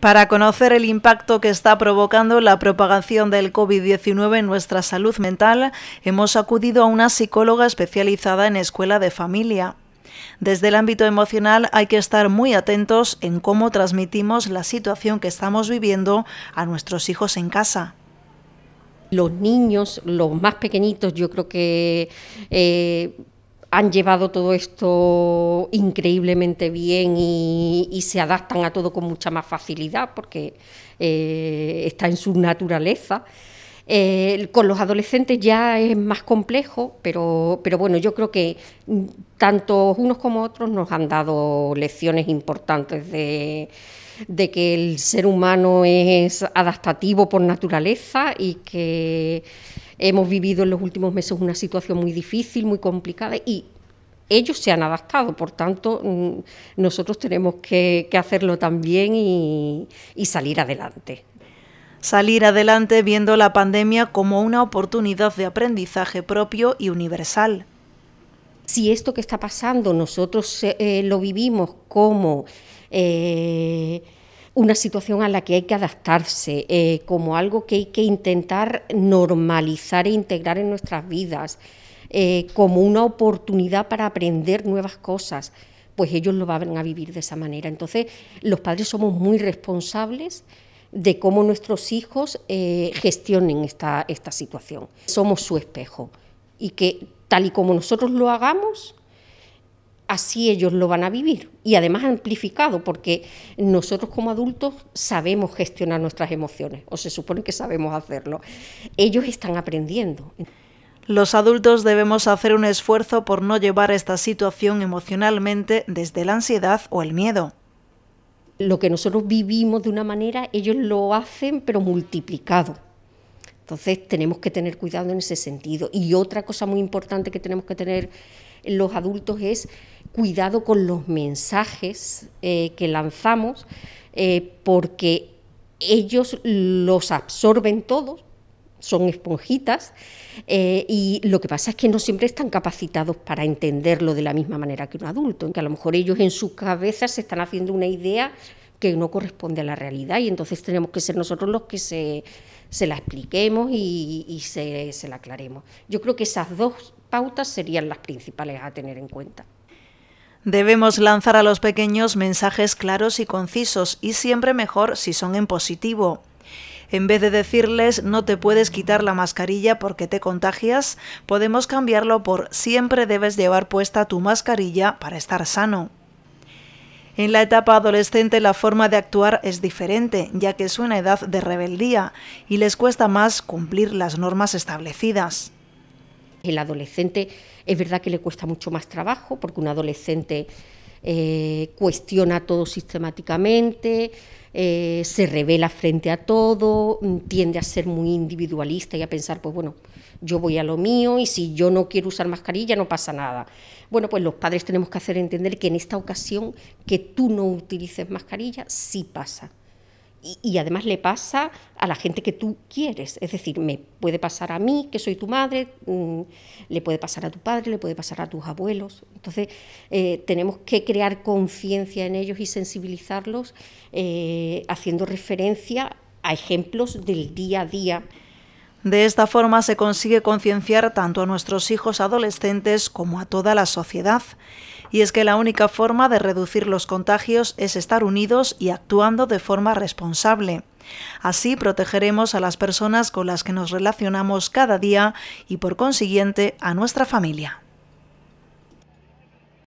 Para conocer el impacto que está provocando la propagación del COVID-19 en nuestra salud mental, hemos acudido a una psicóloga especializada en escuela de familia. Desde el ámbito emocional hay que estar muy atentos en cómo transmitimos la situación que estamos viviendo a nuestros hijos en casa. Los niños, los más pequeñitos, yo creo que... Eh, han llevado todo esto increíblemente bien y, se adaptan a todo con mucha más facilidad porque eh, está en su naturaleza. Eh, con los adolescentes ya es más complejo, pero, pero bueno, yo creo que mm, tanto unos como otros nos han dado lecciones importantes de que el ser humano es adaptativo por naturaleza y que Hemos vivido en los últimos meses una situación muy difícil, muy complicada y ellos se han adaptado, por tanto mm, nosotros tenemos que, hacerlo también y, salir adelante. Salir adelante viendo la pandemia como una oportunidad de aprendizaje propio y universal. Si esto que está pasando nosotros eh, lo vivimos como eh, una situación a la que hay que adaptarse, eh, como algo que hay que intentar normalizar e integrar en nuestras vidas, eh, como una oportunidad para aprender nuevas cosas, pues ellos lo van a vivir de esa manera. Entonces, los padres somos muy responsables de cómo nuestros hijos eh, gestionen esta, esta situación. Somos su espejo y que tal y como nosotros lo hagamos, así ellos lo van a vivir y además amplificado porque nosotros como adultos sabemos gestionar nuestras emociones o se supone que sabemos hacerlo. Ellos están aprendiendo. Los adultos debemos hacer un esfuerzo por no llevar esta situación emocionalmente desde la ansiedad o el miedo. Lo que nosotros vivimos de una manera, ellos lo hacen pero multiplicado. Entonces tenemos que tener cuidado en ese sentido. Y otra cosa muy importante que tenemos que tener los adultos es cuidado con los mensajes eh, que lanzamos, eh, porque ellos los absorben todos, son esponjitas, eh, y lo que pasa es que no siempre están capacitados para entenderlo de la misma manera que un adulto, en que a lo mejor ellos en sus cabezas se están haciendo una idea que no corresponde a la realidad y entonces tenemos que ser nosotros los que se, la expliquemos y, se la aclaremos. Yo creo que esas dos pautas serían las principales a tener en cuenta. Debemos lanzar a los pequeños mensajes claros y concisos, y siempre mejor si son en positivo. En vez de decirles no te puedes quitar la mascarilla porque te contagias, podemos cambiarlo por siempre debes llevar puesta tu mascarilla para estar sano. En la etapa adolescente la forma de actuar es diferente, ya que es una edad de rebeldía y les cuesta más cumplir las normas establecidas. El adolescente es verdad que le cuesta mucho más trabajo porque un adolescente eh, cuestiona todo sistemáticamente, eh, se revela frente a todo, mm, tiende a ser muy individualista y a pensar, pues bueno, yo voy a lo mío y si yo no quiero usar mascarilla no pasa nada. Bueno, pues los padres tenemos que hacer entender que en esta ocasión que tú no utilices mascarilla sí pasa y, además le pasa a la gente que tú quieres. Es decir, me puede pasar a mí, que soy tu madre, mm, le puede pasar a tu padre, le puede pasar a tus abuelos. Entonces, eh, tenemos que crear conciencia en ellos y sensibilizarlos eh, haciendo referencia a ejemplos del día a día. De esta forma se consigue concienciar tanto a nuestros hijos adolescentes como a toda la sociedad. Y es que la única forma de reducir los contagios es estar unidos y actuando de forma responsable. Así protegeremos a las personas con las que nos relacionamos cada día y por consiguiente a nuestra familia.